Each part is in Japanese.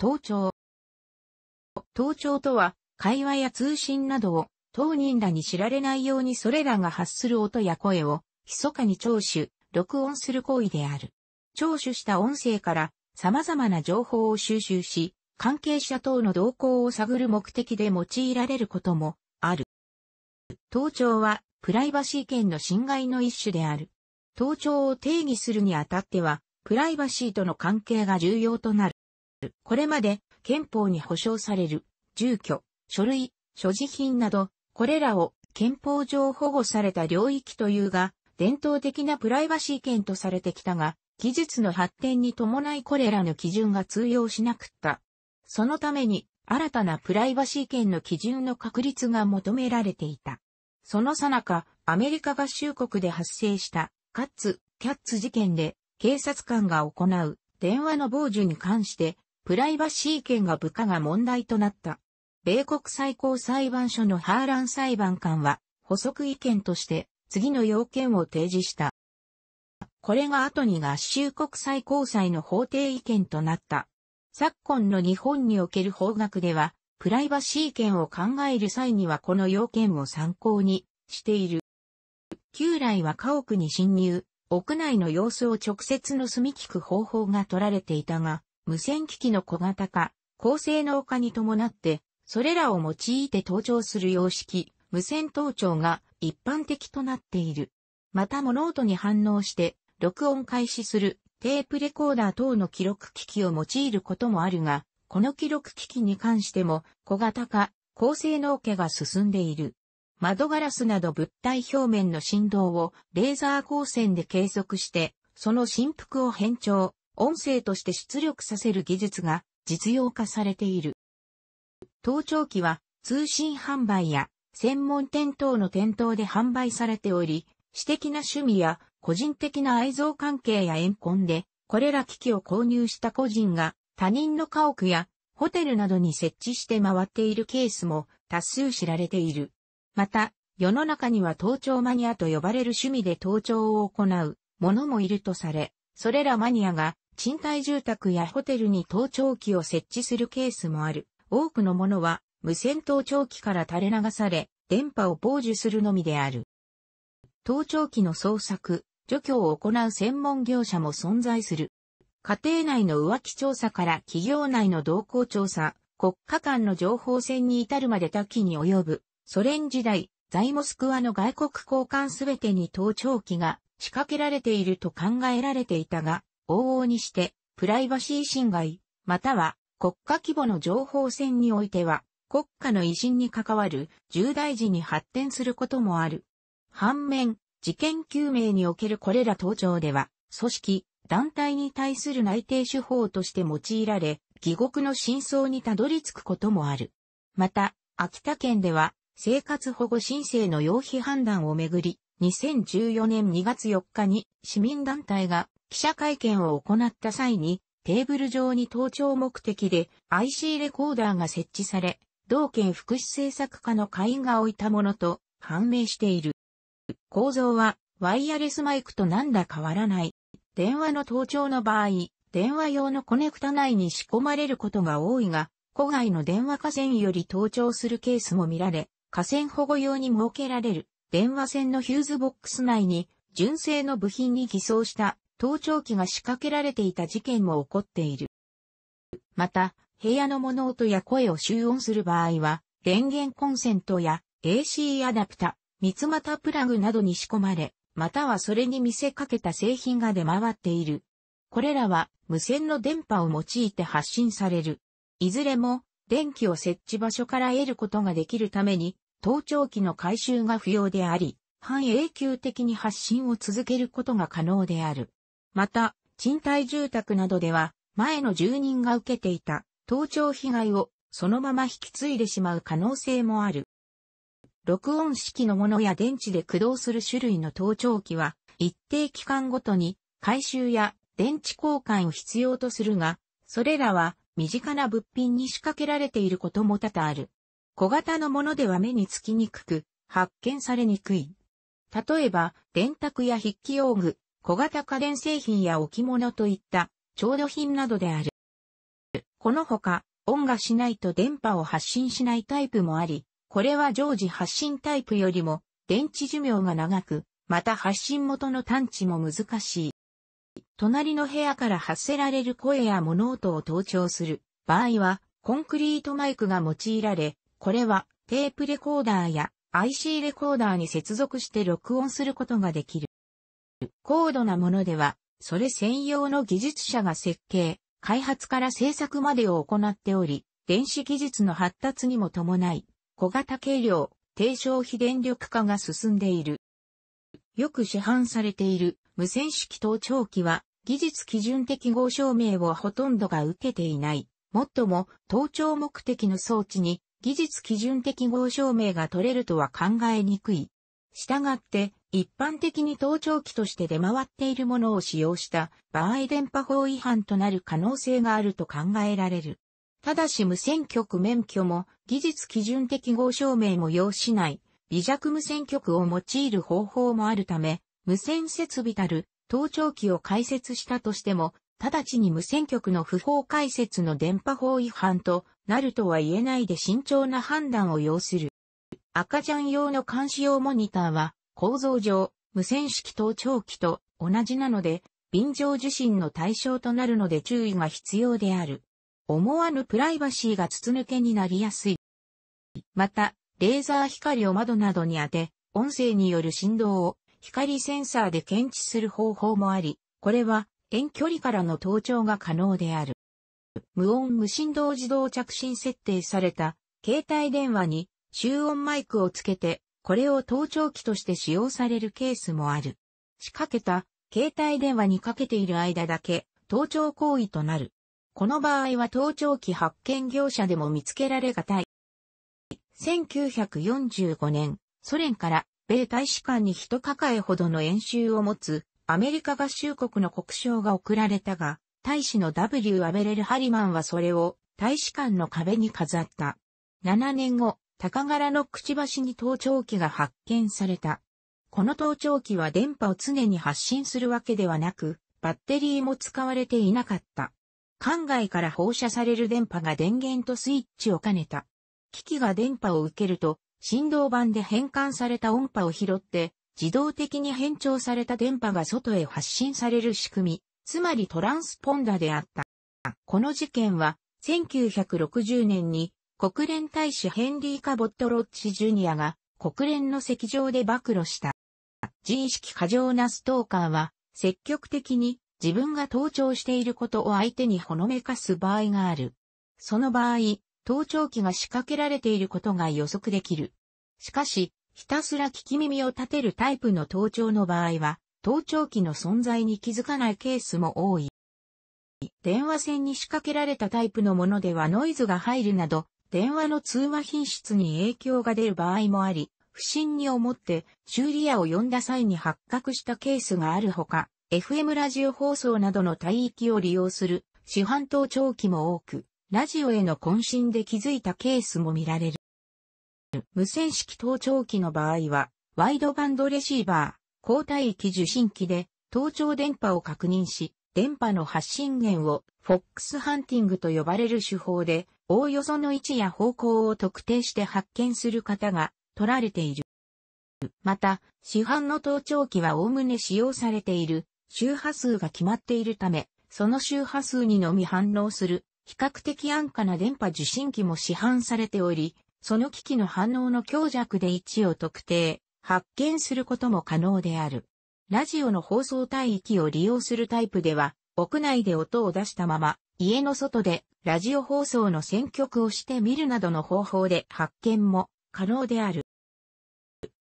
盗聴。盗聴とは、会話や通信などを当人らに知られないようにそれらが発する音や声を、密かに聴取、録音する行為である。聴取した音声から様々な情報を収集し、関係者等の動向を探る目的で用いられることもある。盗聴はプライバシー権の侵害の一種である。盗聴を定義するにあたっては、プライバシーとの関係が重要となる。これまで憲法に保障される住居、書類、所持品など、これらを憲法上保護された領域というが、伝統的なプライバシー権とされてきたが、技術の発展に伴いこれらの基準が通用しなくった。そのために、新たなプライバシー権の基準の確立が求められていた。そのさなか、アメリカ合衆国で発生した、カッツ、キャッツ事件で、警察官が行う電話の傍受に関して、プライバシー権が部下が問題となった。米国最高裁判所のハーラン裁判官は補足意見として次の要件を提示した。これが後に合衆国最高裁の法定意見となった。昨今の日本における法学では、プライバシー権を考える際にはこの要件を参考にしている。旧来は家屋に侵入、屋内の様子を直接の住み聞く方法が取られていたが、無線機器の小型化、高性能化に伴って、それらを用いて登場する様式、無線盗聴が一般的となっている。また物音に反応して、録音開始するテープレコーダー等の記録機器を用いることもあるが、この記録機器に関しても小型化、高性能化が進んでいる。窓ガラスなど物体表面の振動をレーザー光線で計測して、その振幅を変調、音声として出力させる技術が実用化されている。盗聴器は通信販売や専門店等の店頭で販売されており、私的な趣味や個人的な愛憎関係や怨恨で、これら機器を購入した個人が他人の家屋やホテルなどに設置して回っているケースも多数知られている。また、世の中には盗聴マニアと呼ばれる趣味で盗聴を行う者もいるとされ、それらマニアが賃貸住宅やホテルに盗聴器を設置するケースもある。多くのものは無線盗聴器から垂れ流され、電波を傍受するのみである。盗聴器の捜索、除去を行う専門業者も存在する。家庭内の浮気調査から企業内の動向調査、国家間の情報戦に至るまで多岐に及ぶ。ソ連時代、在モスクワの外国交換すべてに盗聴器が仕掛けられていると考えられていたが、往々にして、プライバシー侵害、または国家規模の情報戦においては、国家の威信に関わる重大事に発展することもある。反面、事件究明におけるこれら登場では、組織、団体に対する内定手法として用いられ、疑獄の真相にたどり着くこともある。また、秋田県では、生活保護申請の要否判断をめぐり、2014年2月4日に市民団体が記者会見を行った際に、テーブル上に盗聴目的で IC レコーダーが設置され、同県福祉政策課の会員が置いたものと判明している。構造はワイヤレスマイクと何ら変わらない。電話の盗聴の場合、電話用のコネクタ内に仕込まれることが多いが、戸外の電話河川より盗聴するケースも見られ、河川保護用に設けられる電話線のヒューズボックス内に純正の部品に偽装した盗聴器が仕掛けられていた事件も起こっている。また、部屋の物音や声を集音する場合は、電源コンセントや AC アダプタ、三つ股プラグなどに仕込まれ、またはそれに見せかけた製品が出回っている。これらは無線の電波を用いて発信される。いずれも電気を設置場所から得ることができるために、盗聴器の回収が不要であり、半永久的に発信を続けることが可能である。また、賃貸住宅などでは、前の住人が受けていた盗聴被害をそのまま引き継いでしまう可能性もある。録音式のものや電池で駆動する種類の盗聴器は、一定期間ごとに回収や電池交換を必要とするが、それらは身近な物品に仕掛けられていることも多々ある。小型のものでは目につきにくく、発見されにくい。例えば、電卓や筆記用具、小型家電製品や置物といった調度品などである。このほか、音がしないと電波を発信しないタイプもあり、これは常時発信タイプよりも電池寿命が長く、また発信元の探知も難しい。隣の部屋から発せられる声や物音を盗聴する場合は、コンクリートマイクが用いられ、これはテープレコーダーや IC レコーダーに接続して録音することができる。高度なものでは、それ専用の技術者が設計、開発から製作までを行っており、電子技術の発達にも伴い、小型軽量、低消費電力化が進んでいる。よく市販されている無線式盗聴器は、技術基準適合証明をほとんどが受けていない。もっとも、盗聴目的の装置に技術基準適合証明が取れるとは考えにくい。したがって、一般的に盗聴器として出回っているものを使用した場合電波法違反となる可能性があると考えられる。ただし無線局免許も技術基準適合証明も要しない微弱無線局を用いる方法もあるため、無線設備たる盗聴器を開設したとしても、直ちに無線局の不法開設の電波法違反となるとは言えないで慎重な判断を要する。赤ちゃん用の監視用モニターは、構造上、無線式盗聴器と同じなので、便乗受信の対象となるので注意が必要である。思わぬプライバシーが筒抜けになりやすい。また、レーザー光を窓などに当て、音声による振動を光センサーで検知する方法もあり、これは遠距離からの盗聴が可能である。無音無振動自動着信設定された携帯電話に集音マイクをつけて、これを盗聴器として使用されるケースもある。仕掛けた携帯電話にかけている間だけ盗聴行為となる。この場合は盗聴器発見業者でも見つけられがたい。1945年、ソ連から米大使館に一抱えほどの演習を持つアメリカ合衆国の国章が送られたが、大使の W. アベレル・ハリマンはそれを大使館の壁に飾った。7年後、高柄のくちばしに盗聴器が発見された。この盗聴器は電波を常に発信するわけではなく、バッテリーも使われていなかった。艦外から放射される電波が電源とスイッチを兼ねた。機器が電波を受けると、振動板で変換された音波を拾って、自動的に変調された電波が外へ発信される仕組み、つまりトランスポンダであった。この事件は、1960年に国連大使ヘンリー・カボット・ロッチ・ジュニアが国連の席上で暴露した。自意識過剰なストーカーは積極的に自分が盗聴していることを相手にほのめかす場合がある。その場合、盗聴器が仕掛けられていることが予測できる。しかし、ひたすら聞き耳を立てるタイプの盗聴の場合は、盗聴器の存在に気づかないケースも多い。電話線に仕掛けられたタイプのものではノイズが入るなど、電話の通話品質に影響が出る場合もあり、不審に思って修理屋を呼んだ際に発覚したケースがあるほか、FM ラジオ放送などの帯域を利用する市販盗聴器も多く、ラジオへの渾身で気づいたケースも見られる。無線式盗聴器の場合は、ワイドバンドレシーバー、高帯域受信機で、盗聴電波を確認し、電波の発信源をフォックスハンティングと呼ばれる手法でおおよその位置や方向を特定して発見する方が取られている。また、市販の盗聴器はおおむね使用されている周波数が決まっているため、その周波数にのみ反応する比較的安価な電波受信機も市販されており、その機器の反応の強弱で位置を特定、発見することも可能である。ラジオの放送帯域を利用するタイプでは、屋内で音を出したまま、家の外でラジオ放送の選曲をしてみるなどの方法で発見も可能である。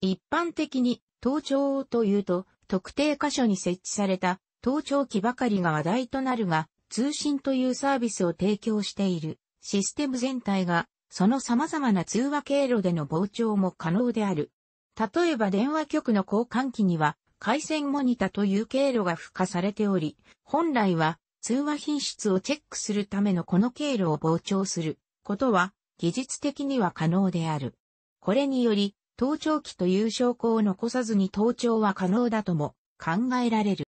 一般的に盗聴というと特定箇所に設置された盗聴器ばかりが話題となるが通信というサービスを提供しているシステム全体がその様々な通話経路での傍聴も可能である。例えば電話局の交換機には回線モニタという経路が付加されており、本来は通話品質をチェックするためのこの経路を膨張することは技術的には可能である。これにより、盗聴器という証拠を残さずに盗聴は可能だとも考えられる。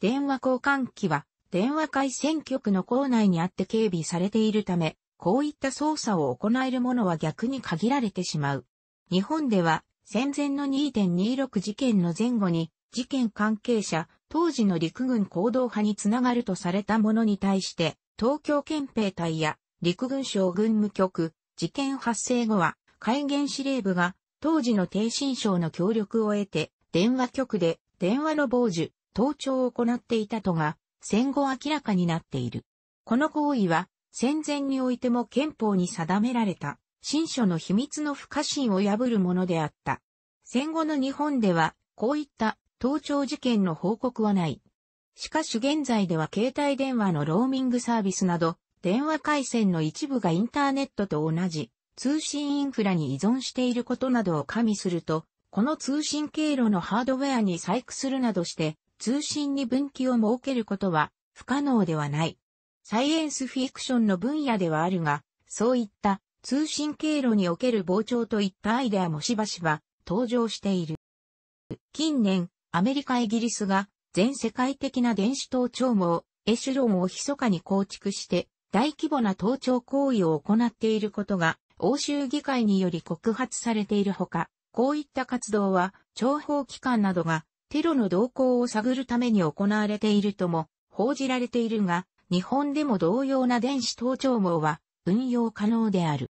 電話交換機は電話回線局の構内にあって警備されているため、こういった操作を行えるものは逆に限られてしまう。日本では戦前の2.26事件の前後に、事件関係者、当時の陸軍行動派につながるとされたものに対して、東京憲兵隊や陸軍省軍務局、事件発生後は、海原司令部が、当時の定心省の協力を得て、電話局で、電話の傍受、盗聴を行っていたとが、戦後明らかになっている。この行為は、戦前においても憲法に定められた新書の秘密の不可侵を破るものであった。戦後の日本では、こういった盗聴事件の報告はない。しかし現在では携帯電話のローミングサービスなど、電話回線の一部がインターネットと同じ通信インフラに依存していることなどを加味すると、この通信経路のハードウェアに細工するなどして通信に分岐を設けることは不可能ではない。サイエンスフィクションの分野ではあるが、そういった通信経路における膨張といったアイデアもしばしば登場している。近年、アメリカイギリスが全世界的な電子盗聴網、エシュロンを密かに構築して大規模な盗聴行為を行っていることが欧州議会により告発されているほか、こういった活動は諜報機関などがテロの動向を探るために行われているとも報じられているが、日本でも同様な電子盗聴網は運用可能である。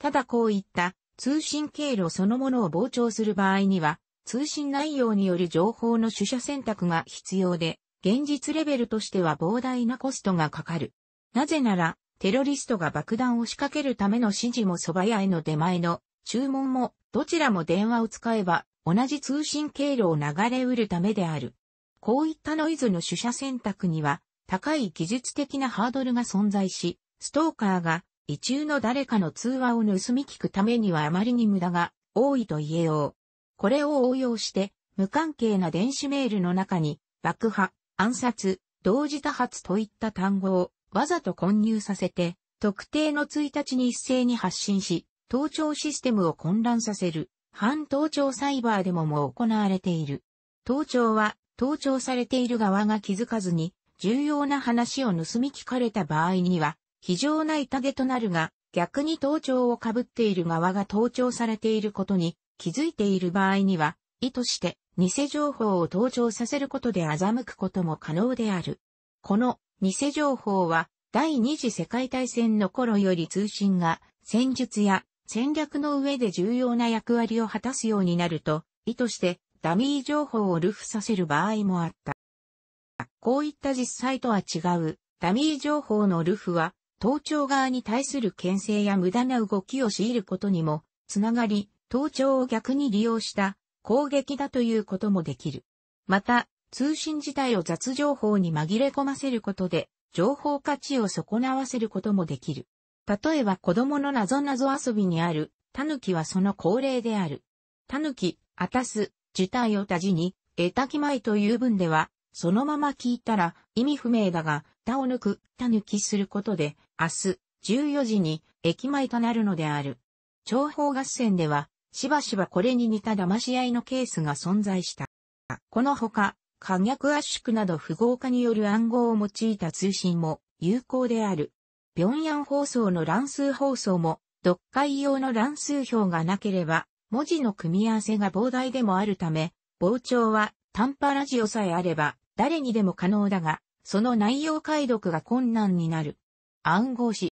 ただこういった通信経路そのものを膨張する場合には、通信内容による情報の取捨選択が必要で、現実レベルとしては膨大なコストがかかる。なぜなら、テロリストが爆弾を仕掛けるための指示も蕎麦屋への出前の注文も、どちらも電話を使えば、同じ通信経路を流れ得るためである。こういったノイズの取捨選択には、高い技術的なハードルが存在し、ストーカーが異中の誰かの通話を盗み聞くためにはあまりに無駄が多いと言えよう。これを応用して、無関係な電子メールの中に、爆破、暗殺、同時多発といった単語をわざと混入させて、特定の1日に一斉に発信し、盗聴システムを混乱させる、反盗聴サイバーでももう行われている。盗聴は、盗聴されている側が気づかずに、重要な話を盗み聞かれた場合には、非常な痛手となるが、逆に盗聴をかぶっている側が盗聴されていることに気づいている場合には、意図して偽情報を盗聴させることで欺くことも可能である。この偽情報は第二次世界大戦の頃より通信が戦術や戦略の上で重要な役割を果たすようになると、意図してダミー情報をルフさせる場合もあった。こういった実際とは違うダミー情報のルフは盗聴側に対する牽制や無駄な動きを強いることにも、つながり、盗聴を逆に利用した攻撃だということもできる。また、通信自体を雑情報に紛れ込ませることで、情報価値を損なわせることもできる。例えば子供の謎謎遊びにある、タヌキはその恒例である。タヌキ、すタス、自体をたじに、得たきまいという文では、そのまま聞いたら意味不明だが、たを抜く、た抜きすることで、明日14時に駅前となるのである。情報合戦では、しばしばこれに似た騙し合いのケースが存在した。このほか、可逆圧縮など符号化による暗号を用いた通信も有効である。平壌放送の乱数放送も、読解用の乱数表がなければ、文字の組み合わせが膨大でもあるため、膨張は短波ラジオさえあれば、誰にでも可能だが、その内容解読が困難になる。暗号子。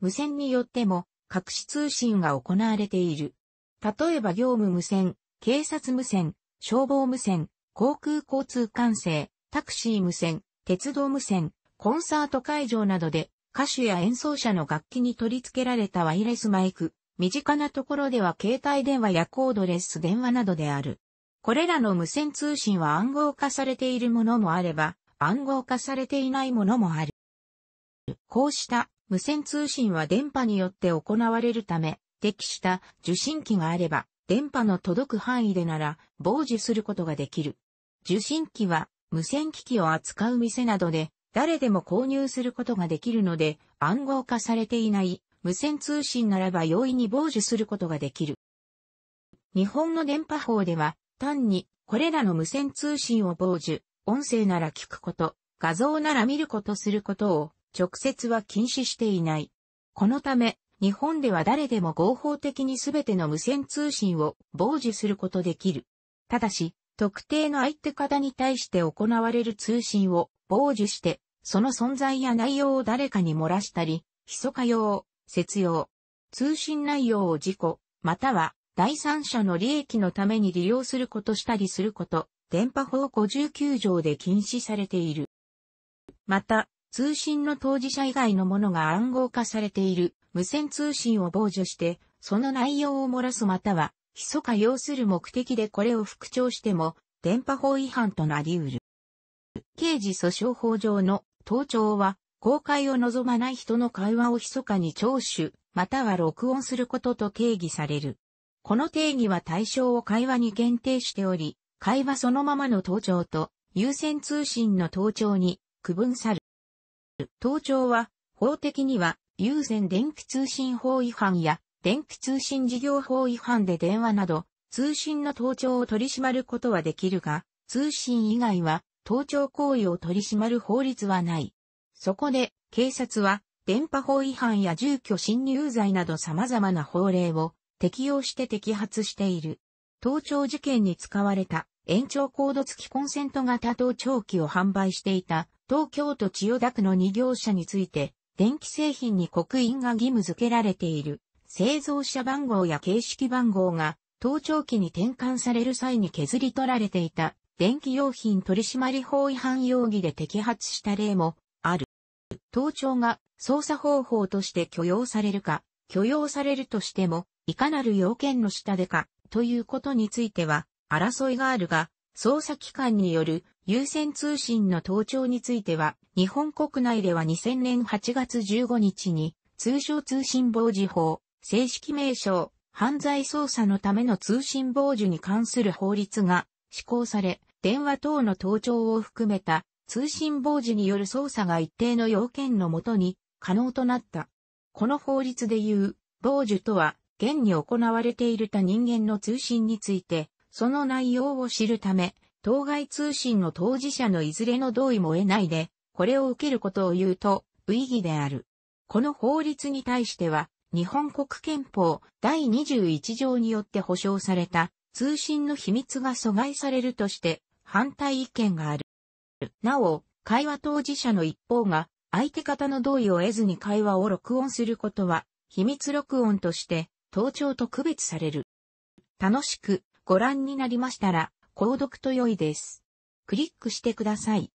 無線によっても、隠し通信が行われている。例えば業務無線、警察無線、消防無線、航空交通管制、タクシー無線、鉄道無線、コンサート会場などで歌手や演奏者の楽器に取り付けられたワイレスマイク、身近なところでは携帯電話やコードレス電話などである。これらの無線通信は暗号化されているものもあれば、暗号化されていないものもある。こうした無線通信は電波によって行われるため、適した受信機があれば、電波の届く範囲でなら傍受することができる。受信機は無線機器を扱う店などで誰でも購入することができるので暗号化されていない無線通信ならば容易に傍受することができる。日本の電波法では単に、これらの無線通信を傍受、音声なら聞くこと、画像なら見ることすることを、直接は禁止していない。このため、日本では誰でも合法的に全ての無線通信を傍受することできる。ただし、特定の相手方に対して行われる通信を傍受して、その存在や内容を誰かに漏らしたり、密か用、節用、通信内容を事故、または第三者の利益のために利用することしたりすること、電波法59条で禁止されている。また、通信の当事者以外のものが暗号化されている無線通信を傍受して、その内容を漏らすまたは、密か要する目的でこれを復調しても、電波法違反となり得る。刑事訴訟法上の盗聴は、公開を望まない人の会話を密かに聴取、または録音することと定義される。この定義は対象を会話に限定しており、会話そのままの盗聴と優先通信の盗聴に区分さる。盗聴は法的には優先電気通信法違反や電気通信事業法違反で電話など通信の盗聴を取り締まることはできるが、通信以外は盗聴行為を取り締まる法律はない。そこで警察は電波法違反や住居侵入罪など様々な法令を適用して摘発している。盗聴事件に使われた延長コード付きコンセント型盗聴器を販売していた東京都千代田区の2業者について電気製品に刻印が義務付けられている製造者番号や形式番号が盗聴器に転換される際に削り取られていた電気用品取締法違反容疑で摘発した例もある。盗聴が捜査方法として許容されるか許容されるとしても、いかなる要件の下でか、ということについては、争いがあるが、捜査機関による優先通信の盗聴については、日本国内では2000年8月15日に、通称通信傍受法、正式名称、犯罪捜査のための通信傍受に関する法律が施行され、電話等の盗聴を含めた通信傍受による捜査が一定の要件のもとに可能となった。この法律で言う、傍受とは、現に行われている他人間の通信について、その内容を知るため、当該通信の当事者のいずれの同意も得ないで、これを受けることを言うと、無意義である。この法律に対しては、日本国憲法第21条によって保障された通信の秘密が阻害されるとして反対意見がある。なお、会話当事者の一方が相手方の同意を得ずに会話を録音することは、秘密録音として、盗聴と区別される。楽しくご覧になりましたら、購読と良いです。クリックしてください。